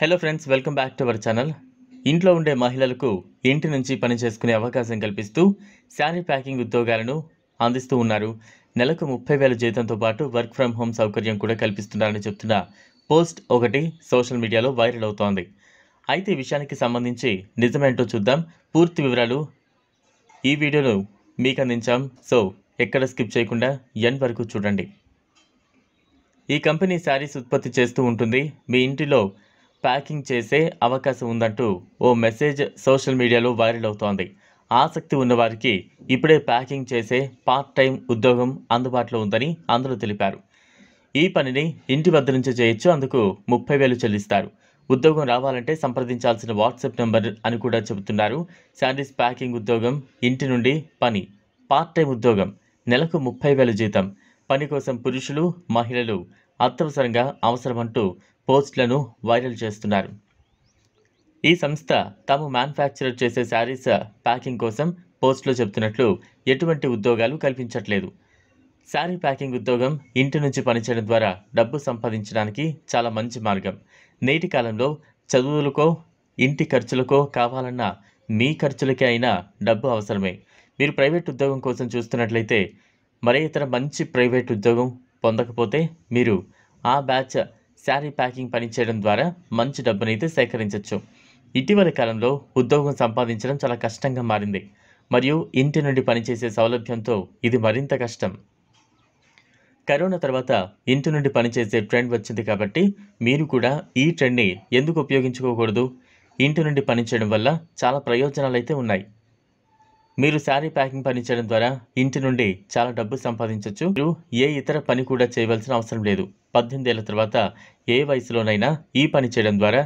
hello friends welcome back to our channel ఇంట్లో ఉండే మహిళలకు ఇంటి నుంచి పని చేసుకునే అవకాశం కల్పిస్తూ శారీ ప్యాకింగ్ ఉద్యోగాలను అందిస్తూ ఉన్నారు నెలకు ముప్పై వేల జీతంతో పాటు వర్క్ ఫ్రమ్ హోమ్ సౌకర్యం కూడా కల్పిస్తున్నారని చెప్తున్న పోస్ట్ ఒకటి సోషల్ మీడియాలో వైరల్ అవుతోంది అయితే ఈ విషయానికి సంబంధించి నిజమేంటో చూద్దాం పూర్తి వివరాలు ఈ వీడియోను మీకు అందించాం సో ఎక్కడ స్కిప్ చేయకుండా ఎన్ వరకు చూడండి ఈ కంపెనీ శారీస్ ఉత్పత్తి చేస్తూ ఉంటుంది మీ ఇంటిలో ప్యాకింగ్ చేసే అవకాశం ఉందంటూ ఓ మెసేజ్ సోషల్ మీడియాలో వైరల్ అవుతోంది ఆసక్తి ఉన్నవారికి ఇప్పుడే ప్యాకింగ్ చేసే పార్ట్ టైం ఉద్యోగం అందుబాటులో ఉందని అందరూ తెలిపారు ఈ పనిని ఇంటి వద్ద నుంచి చేయొచ్చు అందుకు ముప్పై వేలు చెల్లిస్తారు ఉద్యోగం రావాలంటే సంప్రదించాల్సిన వాట్సాప్ నెంబర్ అని కూడా చెబుతున్నారు శాండీస్ ప్యాకింగ్ ఉద్యోగం ఇంటి నుండి పని పార్ట్ టైం ఉద్యోగం నెలకు ముప్పై వేల జీతం పని కోసం పురుషులు మహిళలు అత్యవసరంగా అవసరమంటూ పోస్ట్లను వైరల్ చేస్తున్నారు ఈ సంస్థ తాము మ్యానుఫ్యాక్చర్ చేసే శారీస్ ప్యాకింగ్ కోసం పోస్ట్లో చెప్తున్నట్లు ఎటువంటి ఉద్యోగాలు కల్పించట్లేదు శారీ ప్యాకింగ్ ఉద్యోగం ఇంటి నుంచి పనిచేయడం ద్వారా డబ్బు సంపాదించడానికి చాలా మంచి మార్గం నేటి కాలంలో చదువులకో ఇంటి ఖర్చులకో కావాలన్నా మీ ఖర్చులకే అయినా డబ్బు అవసరమే మీరు ప్రైవేట్ ఉద్యోగం కోసం చూస్తున్నట్లయితే మరే ఇతర మంచి ప్రైవేట్ ఉద్యోగం పొందకపోతే మీరు ఆ బ్యాచ్ శారీ ప్యాకింగ్ పని చేయడం ద్వారా మంచి డబ్బునైతే సేకరించవచ్చు ఇటీవలి కాలంలో ఉద్యోగం సంపాదించడం చాలా కష్టంగా మారింది మరియు ఇంటి నుండి పనిచేసే సౌలభ్యంతో ఇది మరింత కష్టం కరోనా తర్వాత ఇంటి నుండి పనిచేసే ట్రెండ్ వచ్చింది కాబట్టి మీరు కూడా ఈ ట్రెండ్ని ఎందుకు ఉపయోగించుకోకూడదు ఇంటి నుండి పనిచేయడం వల్ల చాలా ప్రయోజనాలు అయితే ఉన్నాయి మీరు శారీ ప్యాకింగ్ పని చేయడం ద్వారా ఇంటి నుండి చాలా డబ్బు సంపాదించవచ్చు మీరు ఏ ఇతర పని కూడా చేయవలసిన అవసరం లేదు పద్దెనిమిది ఏళ్ళ తర్వాత ఏ వయసులోనైనా ఈ పని చేయడం ద్వారా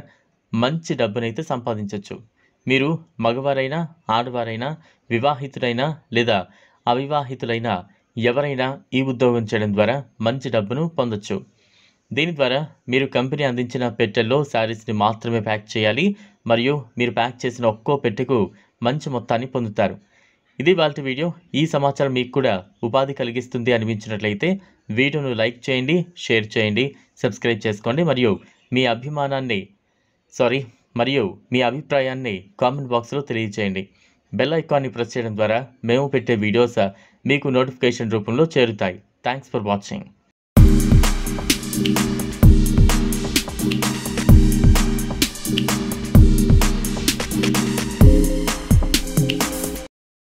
మంచి డబ్బునైతే సంపాదించవచ్చు మీరు మగవారైనా ఆడవారైనా వివాహితుడైనా లేదా అవివాహితులైన ఎవరైనా ఈ ఉద్యోగం చేయడం ద్వారా మంచి డబ్బును పొందొచ్చు దీని ద్వారా మీరు కంపెనీ అందించిన పెట్టెల్లో శారీస్ని మాత్రమే ప్యాక్ చేయాలి మరియు మీరు ప్యాక్ చేసిన ఒక్కో పెట్టెకు మంచి మొత్తాన్ని పొందుతారు ఇది వాళ్ళ వీడియో ఈ సమాచారం మీకు కూడా ఉపాధి కలిగిస్తుంది అనిపించినట్లయితే వీడియోను లైక్ చేయండి షేర్ చేయండి సబ్స్క్రైబ్ చేసుకోండి మరియు మీ అభిమానాన్ని సారీ మరియు మీ అభిప్రాయాన్ని కామెంట్ బాక్స్లో తెలియచేయండి బెల్ ఐకాన్ని ప్రెస్ చేయడం ద్వారా మేము పెట్టే వీడియోస్ మీకు నోటిఫికేషన్ రూపంలో చేరుతాయి థ్యాంక్స్ ఫర్ వాచింగ్